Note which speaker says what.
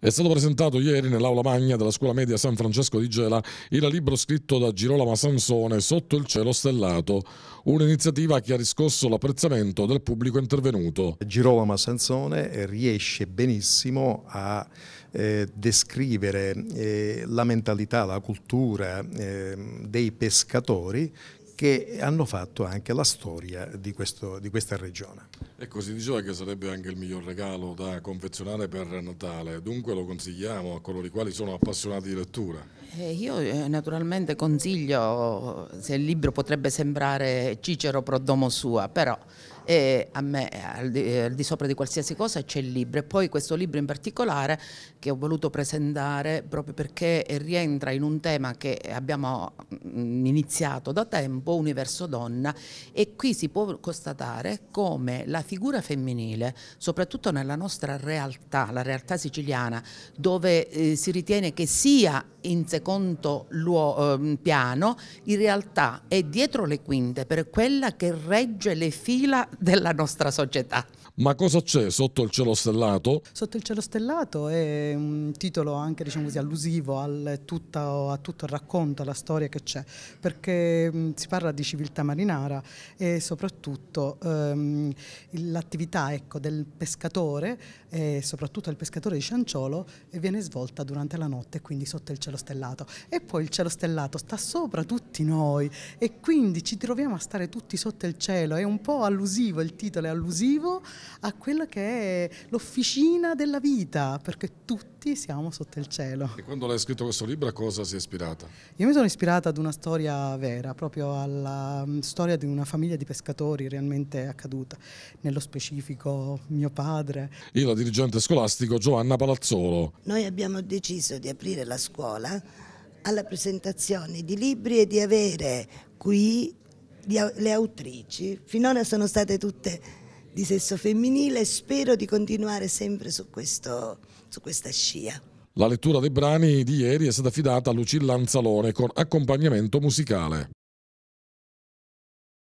Speaker 1: È stato presentato ieri nell'aula magna della scuola media San Francesco di Gela il libro scritto da Girolama Sansone Sotto il cielo stellato, un'iniziativa che ha riscosso l'apprezzamento del pubblico intervenuto. Girolama Sansone riesce benissimo a eh, descrivere eh, la mentalità, la cultura eh, dei pescatori che hanno fatto anche la storia di, questo, di questa regione. Ecco, si diceva che sarebbe anche il miglior regalo da confezionare per Natale, dunque lo consigliamo a coloro i quali sono appassionati di lettura.
Speaker 2: Eh, io eh, naturalmente consiglio, se il libro potrebbe sembrare Cicero pro domo sua, però e eh, a me al di, eh, al di, sopra di qualsiasi cosa c'è il libro e poi questo libro in particolare che ho voluto presentare proprio perché rientra in un tema che abbiamo Mm, iniziato da tempo Universo Donna e qui si può constatare come la figura femminile, soprattutto nella nostra realtà, la realtà siciliana, dove eh, si ritiene che sia in secondo eh, piano, in realtà è dietro le quinte per quella che regge le fila della
Speaker 1: nostra società. Ma cosa c'è sotto il cielo stellato?
Speaker 3: Sotto il cielo stellato è un titolo anche diciamo così, allusivo al tutto, a tutto il racconto, alla storia che c'è perché mh, mm, si parla di civiltà marinara e soprattutto ehm, l'attività ecco, del pescatore e soprattutto del pescatore di Cianciolo eh, viene svolta durante la notte, quindi sotto il cielo stellato. E poi il cielo stellato sta sopra tutti noi e quindi ci troviamo a stare tutti sotto il cielo, è un po' allusivo, il titolo è allusivo a quello che è l'officina della vita, perché tutti siamo sotto il cielo. E
Speaker 1: quando l'hai scritto questo libro a cosa si è ispirata?
Speaker 3: Io mi sono ispirata ad una una storia vera, proprio alla mm, storia di una famiglia di pescatori realmente accaduta,
Speaker 4: nello specifico mio padre.
Speaker 1: Io la dirigente scolastico Giovanna Palazzolo.
Speaker 4: Noi abbiamo deciso di aprire la scuola alla presentazione di libri e di avere qui le autrici. Finora sono state tutte di sesso femminile e spero di continuare sempre su, questo, su questa scia.
Speaker 1: La lettura dei brani di ieri è stata affidata a Lucille Anzalone con accompagnamento musicale.